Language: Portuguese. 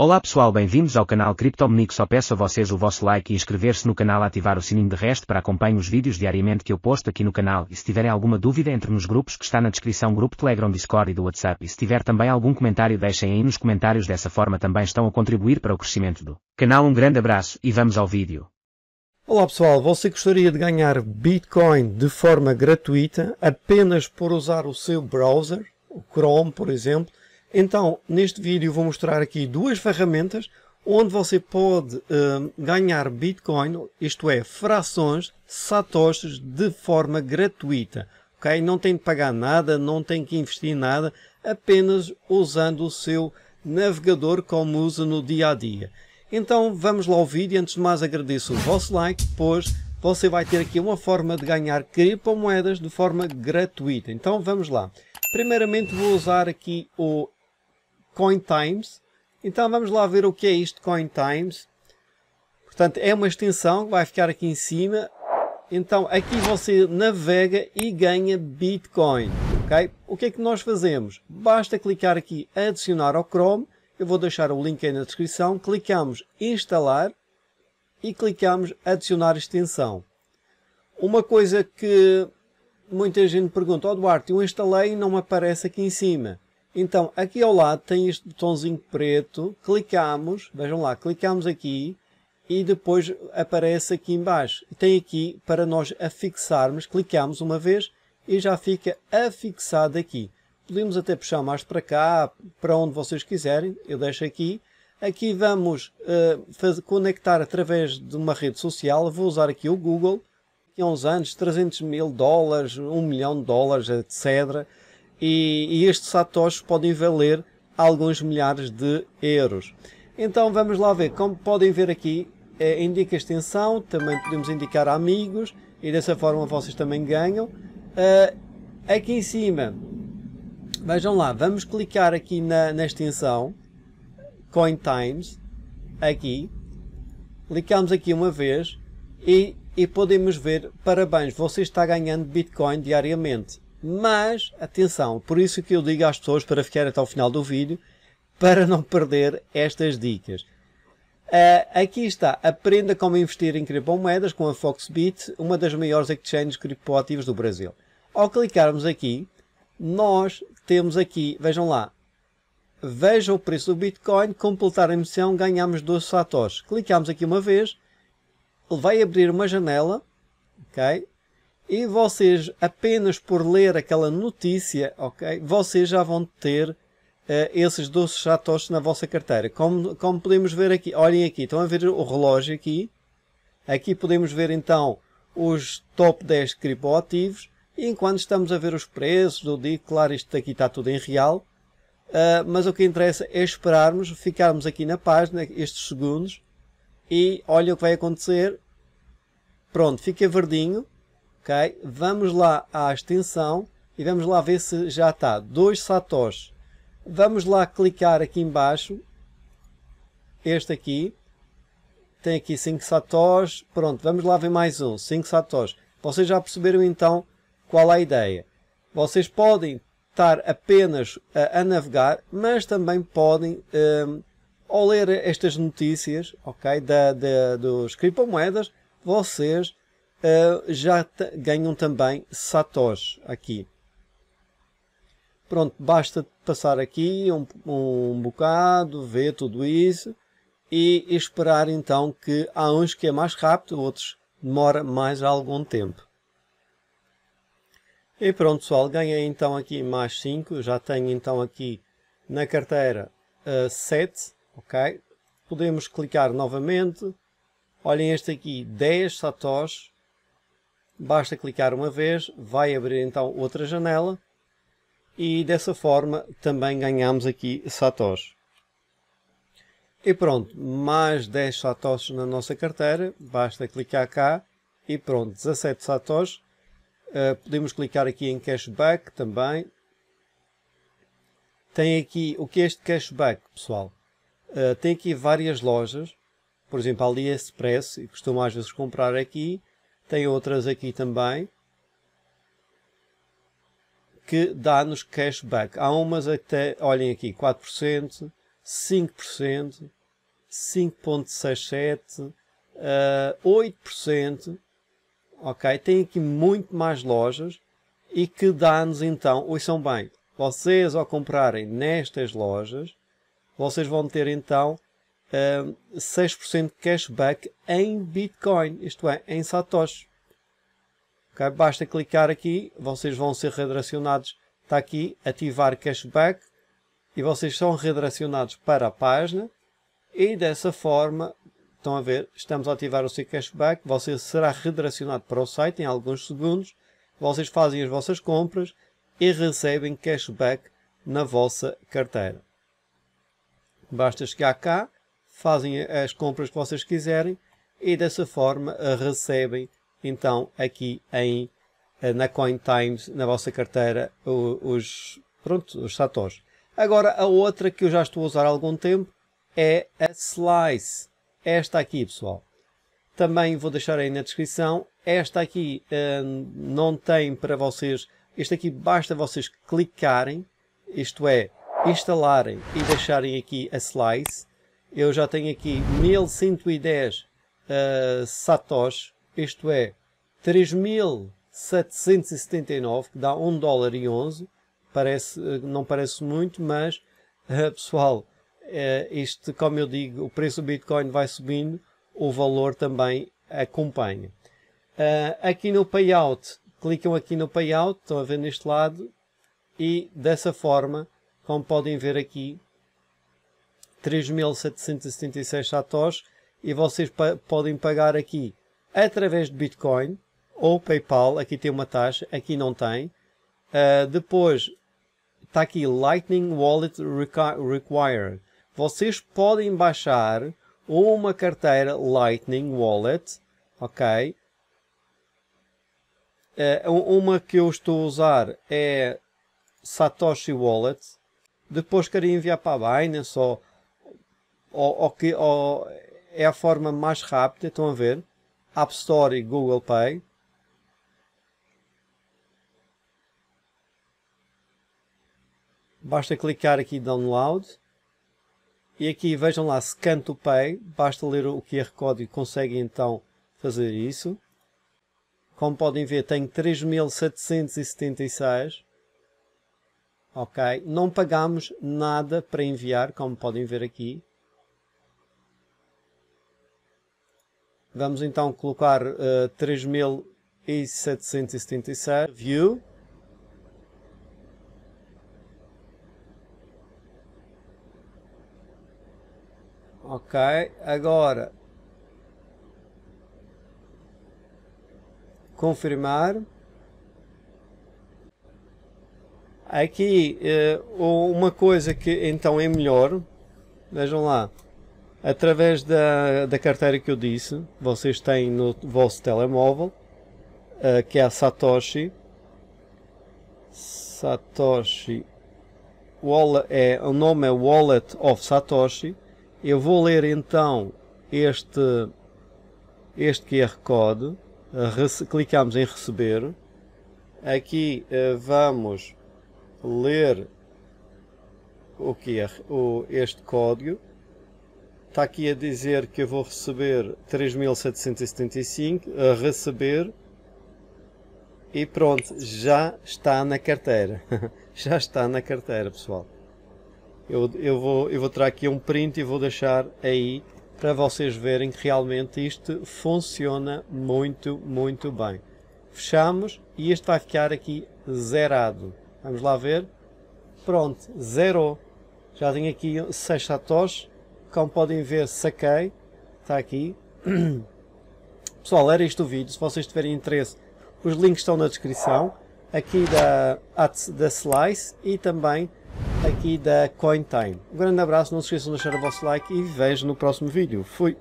Olá pessoal bem-vindos ao canal Criptomnico só peço a vocês o vosso like e inscrever-se no canal ativar o sininho de resto para acompanhar os vídeos diariamente que eu posto aqui no canal e se tiverem alguma dúvida entre nos grupos que está na descrição grupo Telegram Discord e do WhatsApp e se tiver também algum comentário deixem aí nos comentários dessa forma também estão a contribuir para o crescimento do canal um grande abraço e vamos ao vídeo. Olá pessoal, você gostaria de ganhar Bitcoin de forma gratuita apenas por usar o seu browser, o Chrome por exemplo então, neste vídeo vou mostrar aqui duas ferramentas onde você pode uh, ganhar Bitcoin, isto é, frações, satoshis, de forma gratuita. Okay? Não tem de pagar nada, não tem que investir nada, apenas usando o seu navegador como usa no dia a dia. Então vamos lá ao vídeo, antes de mais agradeço o vosso like, pois você vai ter aqui uma forma de ganhar criptomoedas de forma gratuita. Então vamos lá. Primeiramente vou usar aqui o CoinTimes. Então vamos lá ver o que é isto CoinTimes. Portanto, é uma extensão que vai ficar aqui em cima. Então aqui você navega e ganha Bitcoin. Okay? O que é que nós fazemos? Basta clicar aqui adicionar ao Chrome. Eu vou deixar o link aí na descrição. Clicamos instalar e clicamos adicionar extensão. Uma coisa que muita gente pergunta, ó oh, Duarte, eu instalei e não aparece aqui em cima. Então, aqui ao lado tem este botãozinho preto, clicamos, vejam lá, clicamos aqui e depois aparece aqui embaixo. Tem aqui para nós afixarmos, clicamos uma vez e já fica afixado aqui. Podemos até puxar mais para cá, para onde vocês quiserem, eu deixo aqui. Aqui vamos uh, fazer, conectar através de uma rede social, vou usar aqui o Google. há uns anos, 300 mil dólares, 1 milhão de dólares, etc e, e estes satoshis podem valer alguns milhares de euros. Então vamos lá ver, como podem ver aqui, eh, indica extensão, também podemos indicar amigos e dessa forma vocês também ganham. Uh, aqui em cima, vejam lá, vamos clicar aqui na, na extensão, Coin Times, aqui, clicamos aqui uma vez e, e podemos ver, parabéns, você está ganhando Bitcoin diariamente. Mas, atenção, por isso que eu digo às pessoas para ficarem até o final do vídeo, para não perder estas dicas. Uh, aqui está, aprenda como investir em criptomoedas com a Foxbit, uma das maiores exchanges criptoativos do Brasil. Ao clicarmos aqui, nós temos aqui, vejam lá, veja o preço do Bitcoin, completar a emissão, ganhamos 12 satoshis. Clicamos aqui uma vez, vai abrir uma janela, ok? e vocês apenas por ler aquela notícia, ok, vocês já vão ter uh, esses 12 satoshis na vossa carteira. Como, como podemos ver aqui, olhem aqui, estão a ver o relógio aqui. Aqui podemos ver então os top 10 criptoativos e enquanto estamos a ver os preços do dia, claro isto aqui está tudo em real, uh, mas o que interessa é esperarmos, ficarmos aqui na página estes segundos e olha o que vai acontecer. Pronto, fica verdinho, Vamos lá à extensão e vamos lá ver se já está. 2 satoshis. Vamos lá clicar aqui embaixo. Este aqui. Tem aqui 5 satoshis. Pronto, vamos lá ver mais um. 5 satoshis. Vocês já perceberam então qual é a ideia. Vocês podem estar apenas a, a navegar, mas também podem, um, ao ler estas notícias, ok, da, da, dos criptomoedas, vocês uh, já ganham também satoshi aqui. Pronto, basta passar aqui um, um bocado, ver tudo isso e esperar então que há uns que é mais rápido, outros demora mais algum tempo. E pronto pessoal, ganhei então aqui mais 5, já tenho então aqui na carteira uh, eh, 7, ok? Podemos clicar novamente, olhem este aqui, 10 satoshis, Basta clicar uma vez, vai abrir então outra janela e dessa forma também ganhamos aqui satoshis. E pronto, mais 10 satoshis na nossa carteira, basta clicar cá e pronto, 17 satoshis. Uh, podemos clicar aqui em cashback também. Tem aqui, o que é este cashback pessoal? Uh, tem aqui várias lojas, por exemplo ali express Aliexpress, e costumo às vezes comprar aqui, tem outras aqui também que dá-nos cashback. Há umas até, olhem aqui, 4%, 5%, 5.67%, uh, 8%. Ok? Tem aqui muito mais lojas e que dá-nos então, são bem, vocês ao comprarem nestas lojas, vocês vão ter então uh, 6% de cashback em Bitcoin, isto é, em Satoshi. Okay? Basta clicar aqui, vocês vão ser redirecionados, está aqui, ativar cashback, e vocês são redirecionados para a página, e dessa forma, estão a ver, estamos a ativar o seu cashback, você será redirecionado para o site em alguns segundos, vocês fazem as vossas compras e recebem cashback na vossa carteira. Basta chegar cá, fazem as compras que vocês quiserem e dessa forma recebem então aqui em, eh, na CoinTimes, na vossa carteira, os, pronto, os satoshis. Agora a outra que eu já estou a usar há algum tempo é a Slice. Esta aqui pessoal. Também vou deixar aí na descrição. Esta aqui eh, não tem para vocês, este aqui basta vocês clicarem, isto é, instalarem e deixarem aqui a Slice eu já tenho aqui 1110 uh, eh, satoshis, isto é 3779, que dá 1 dólar e 11, parece, eh, não parece muito, mas uh, pessoal, uh, isto, como eu digo, o preço do Bitcoin vai subindo, o valor também acompanha. Uh, aqui no payout, clicam aqui no payout, estão a ver neste lado, e dessa forma, como podem ver aqui, 3.776 satoshis e vocês pa podem pagar aqui através de Bitcoin ou PayPal, aqui tem uma taxa, aqui não tem. Uh, depois está aqui Lightning Wallet Require. Vocês podem baixar uma carteira Lightning Wallet, ok? Uh, uma que eu estou a usar é Satoshi Wallet. Depois queria enviar para a Binance ou ou, ou que, ou é a forma mais rápida, estão a ver? App Store e Google Pay. Basta clicar aqui Download. E aqui vejam lá Scan to Pay. Basta ler o QR Code e conseguem então fazer isso. Como podem ver, tenho 3.776. Ok. Não pagamos nada para enviar, como podem ver aqui. Vamos então colocar uh, eh, 3777 view Ok, agora confirmar. Aqui eh, uma coisa que então é melhor, vejam lá, Através da, da carteira que eu disse, vocês têm no vosso telemóvel, uh, que é a Satoshi. Satoshi. Wallet, é, o nome é Wallet of Satoshi. Eu vou ler então este, este QR Code. Uh, clicamos em receber. Aqui uh, vamos ler o QR, o, este código está aqui a dizer que eu vou receber 3.775, a receber, e pronto, já está na carteira, já está na carteira pessoal. Eu, eu, vou, eu vou tirar aqui um print e vou deixar aí para vocês verem que realmente isto funciona muito, muito bem. Fechamos e este vai ficar aqui zerado. Vamos lá ver. Pronto, zerou. Já tenho aqui 6 satoshis como podem ver, saquei. Está aqui. Pessoal, era isto o vídeo. Se vocês tiverem interesse, os links estão na descrição. Aqui da, da Slice e também aqui da CoinTime. Um grande abraço, não se esqueçam de deixar o vosso like e vejo no próximo vídeo. Fui!